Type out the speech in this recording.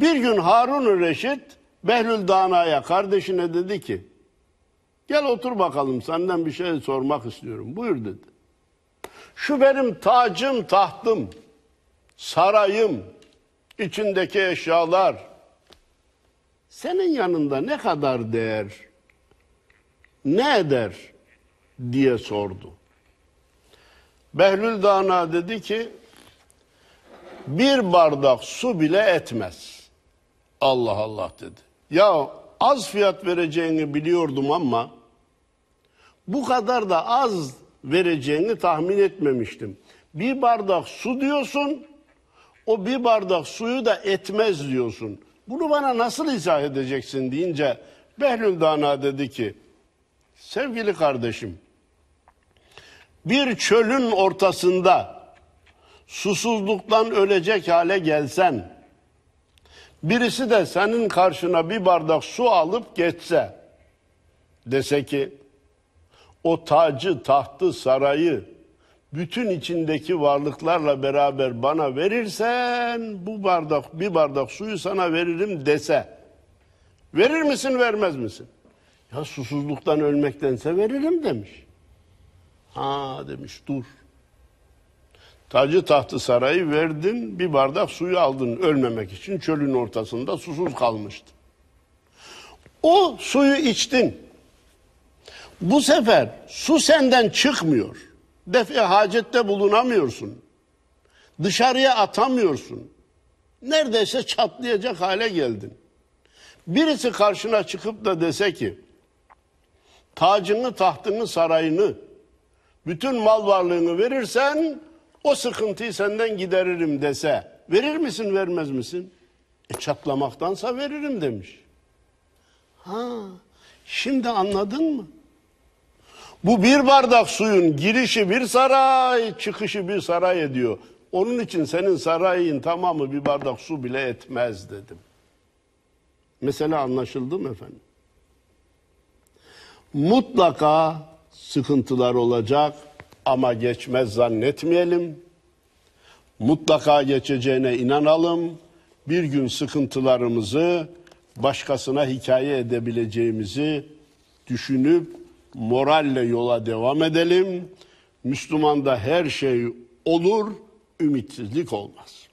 Bir gün Harun-u Reşit Behlül Dana'ya kardeşine dedi ki gel otur bakalım senden bir şey sormak istiyorum. Buyur dedi. Şu benim tacım tahtım, sarayım, içindeki eşyalar senin yanında ne kadar değer, ne eder diye sordu. Behlül Dana dedi ki bir bardak su bile etmez.'' Allah Allah dedi. Ya az fiyat vereceğini biliyordum ama bu kadar da az vereceğini tahmin etmemiştim. Bir bardak su diyorsun, o bir bardak suyu da etmez diyorsun. Bunu bana nasıl izah edeceksin deyince Behlül Dana dedi ki, sevgili kardeşim, bir çölün ortasında susuzluktan ölecek hale gelsen, Birisi de senin karşına bir bardak su alıp geçse dese ki o tacı, tahtı, sarayı bütün içindeki varlıklarla beraber bana verirsen bu bardak bir bardak suyu sana veririm dese verir misin vermez misin? Ya susuzluktan ölmektense veririm demiş. Ha demiş dur. Tacı tahtı sarayı verdin, bir bardak suyu aldın ölmemek için çölün ortasında susuz kalmıştı. O suyu içtin. Bu sefer su senden çıkmıyor. Defe hacette bulunamıyorsun. Dışarıya atamıyorsun. Neredeyse çatlayacak hale geldin. Birisi karşına çıkıp da dese ki tacını, tahtını, sarayını, bütün mal varlığını verirsen o sıkıntıyı senden gideririm dese verir misin vermez misin? E çatlamaktansa veririm demiş. Ha şimdi anladın mı? Bu bir bardak suyun girişi bir saray, çıkışı bir saray ediyor. Onun için senin sarayın tamamı bir bardak su bile etmez dedim. Mesela anlaşıldı mı efendim? Mutlaka sıkıntılar olacak, ama geçmez zannetmeyelim. Mutlaka geçeceğine inanalım. Bir gün sıkıntılarımızı başkasına hikaye edebileceğimizi düşünüp moralle yola devam edelim. Müslümanda her şey olur, ümitsizlik olmaz.